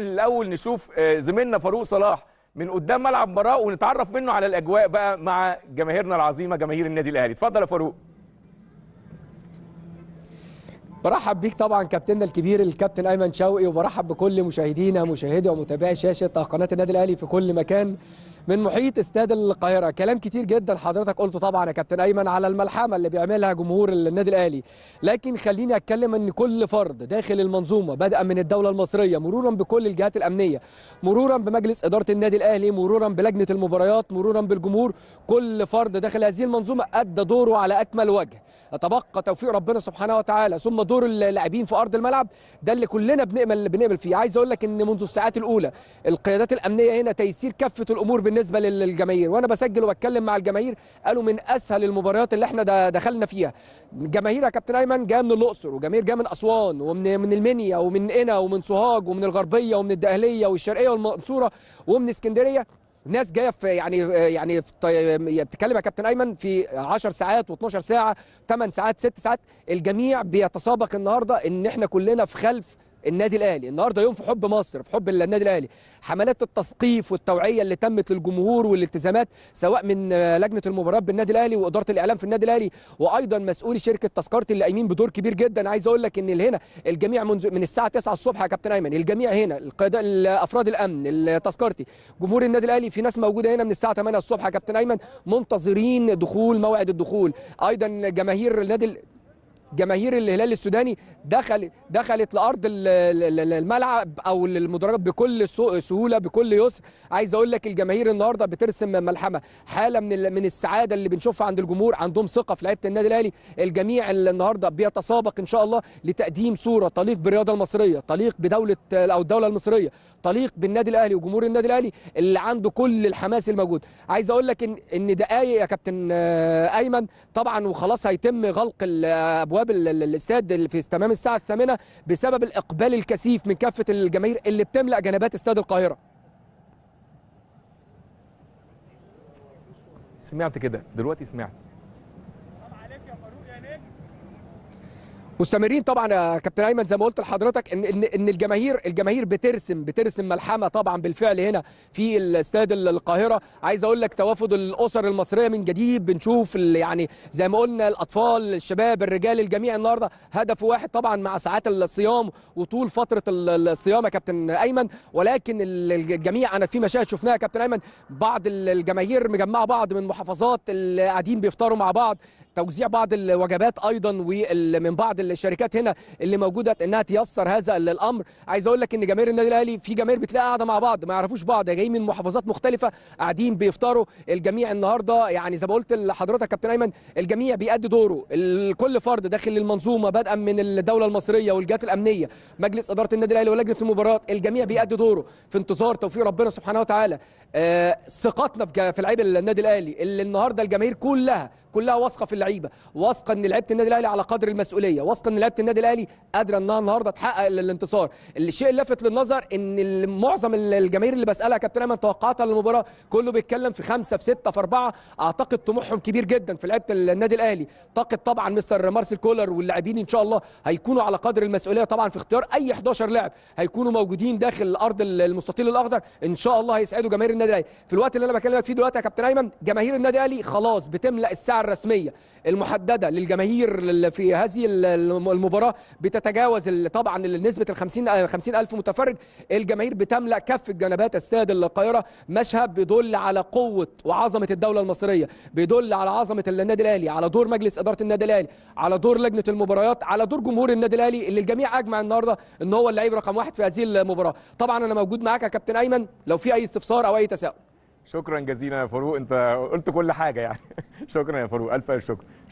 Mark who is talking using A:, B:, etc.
A: الاول نشوف آه، زميلنا فاروق صلاح من قدام ملعب براء ونتعرف منه على الاجواء بقى مع جماهيرنا العظيمه جماهير النادي الاهلي اتفضل يا فاروق برحب بيك طبعا كابتننا الكبير الكابتن ايمن شوقي وبرحب بكل مشاهدينا مشاهدي ومتابعي شاشه قناه النادي الاهلي في كل مكان من محيط استاد القاهره كلام كتير جدا حضرتك قلته طبعا يا كابتن ايمن على الملحمه اللي بيعملها جمهور النادي الاهلي لكن خليني اتكلم ان كل فرد داخل المنظومه بدءا من الدوله المصريه مرورا بكل الجهات الامنيه مرورا بمجلس اداره النادي الاهلي مرورا بلجنه المباريات مرورا بالجمهور كل فرد داخل هذه المنظومه ادى دوره على اكمل وجه تبقى توفيق ربنا سبحانه وتعالى ثم دور اللاعبين في ارض الملعب ده اللي كلنا بنامل بنامل فيه عايز اقول لك ان منذ الساعات الاولى القيادات الامنيه هنا تيسير كافه الامور بالنسبه للجماهير وانا بسجل وبتكلم مع الجماهير قالوا من اسهل المباريات اللي احنا دخلنا فيها جماهير يا كابتن ايمن جايه من الاقصر وجماهير جايه من اسوان ومن من المنيا ومن قنا ومن سوهاج ومن الغربيه ومن الدقهليه والشرقيه والمنصوره ومن اسكندريه ناس جايه في يعني يعني في بتتكلم يا كابتن ايمن في 10 ساعات و12 ساعه 8 ساعات 6 ساعات الجميع بيتسابق النهارده ان احنا كلنا في خلف النادي الاهلي النهارده يوم في حب مصر في حب النادي الاهلي حملات التثقيف والتوعيه اللي تمت للجمهور والالتزامات سواء من آه، لجنه المباريات بالنادي الاهلي واداره الاعلام في النادي الاهلي وايضا مسؤولي شركه تذكره اللاعبين بدور كبير جدا عايز اقول لك ان هنا الجميع منذ من الساعه 9 الصبح يا كابتن ايمن الجميع هنا القيادة افراد الامن تذكرتي جمهور النادي الاهلي في ناس موجوده هنا من الساعه 8 الصبح يا كابتن ايمن منتظرين دخول موعد الدخول ايضا جماهير النادي جماهير الهلال السوداني دخلت دخلت لارض الملعب او المدرجات بكل سهوله بكل يسر عايز اقول لك الجماهير النهارده بترسم ملحمه حاله من من السعاده اللي بنشوفها عند الجمهور عندهم ثقه في لعيبه النادي الاهلي الجميع النهارده بيتسابق ان شاء الله لتقديم صوره تليق بالرياضه المصريه تليق بدوله او الدوله المصريه تليق بالنادي الاهلي وجمهور النادي الاهلي اللي عنده كل الحماس الموجود عايز اقول لك ان ان دقايق يا كابتن آه، ايمن طبعا وخلاص هيتم غلق الابواب ابواب الاستاد في تمام الساعه الثامنه بسبب الاقبال الكثيف من كافه الجماهير اللي بتملا جنبات استاد القاهره سمعت كده دلوقتي سمعت مستمرين طبعا يا كابتن ايمن زي ما قلت لحضرتك ان ان ان الجماهير الجماهير بترسم بترسم ملحمه طبعا بالفعل هنا في الاستاد القاهره عايز اقول لك توافد الاسر المصريه من جديد بنشوف يعني زي ما قلنا الاطفال الشباب الرجال الجميع النهارده هدف واحد طبعا مع ساعات الصيام وطول فتره الصيام يا كابتن ايمن ولكن الجميع انا في مشاهد شفناها يا كابتن ايمن بعض الجماهير مجمعه بعض من محافظات اللي قاعدين بيفطروا مع بعض توزيع بعض الوجبات ايضا ومن بعض الشركات هنا اللي موجوده انها تيسر هذا الامر عايز اقول لك ان جماهير النادي الاهلي في جماهير بتلاقي قاعده مع بعض ما يعرفوش بعض جايين من محافظات مختلفه قاعدين بيفطروا الجميع النهارده يعني زي ما قلت لحضرتك كابتن ايمن الجميع بيأدي دوره كل فرد داخل المنظومه بدءا من الدوله المصريه والجهات الامنيه مجلس اداره النادي الاهلي ولجنه المباريات الجميع بيأدي دوره في انتظار توفيق ربنا سبحانه وتعالى آه، ثقتنا في لعيبه النادي الاهلي اللي النهارده الجماهير كلها كلها واثقه في اللعيبه واثقه ان لعيبه النادي الاهلي على قدر المسؤوليه واثقه ان لعيبه النادي الاهلي قادره انها النهارده تحقق الانتصار الشيء اللافت للنظر ان معظم الجماهير اللي بسالها كابتن ايمن توقعاتها للمباراه كله بيتكلم في خمسة في ستة في أربعة أعتقد طموحهم كبير جدا في لعيبة النادي الأهلي طاقة طبعا مستر مارسيل كولر واللاعبين إن شاء الله هيكونوا على قدر المسؤولية طبعا في اختيار أي 11 لاعب هيكونوا موجودين داخل الأرض المستطيل الأخضر إن شاء الله هيسعدوا جماهير النادي الأهلي في الوقت اللي أنا بكلمك فيه دلوقتي يا كابتن أيمن جماهير النادي الأهلي خلاص بتملأ الساعة الرسمية المحدده للجماهير في هذه المباراه بتتجاوز طبعا نسبه ال 50 50 آه، الف متفرج الجماهير بتملا كف جنبات استاد القاهره مشهد بيدل على قوه وعظمه الدوله المصريه بيدل على عظمه النادي الاهلي على دور مجلس اداره النادي الاهلي على دور لجنه المباريات على دور جمهور النادي الاهلي اللي الجميع اجمع النهارده ان هو اللعيب رقم واحد في هذه المباراه طبعا انا موجود معاك يا كابتن ايمن لو في اي استفسار او اي تساؤل شكرا جزيلا يا فاروق انت قلت كل حاجه يعني شكرا يا فاروق الف شكر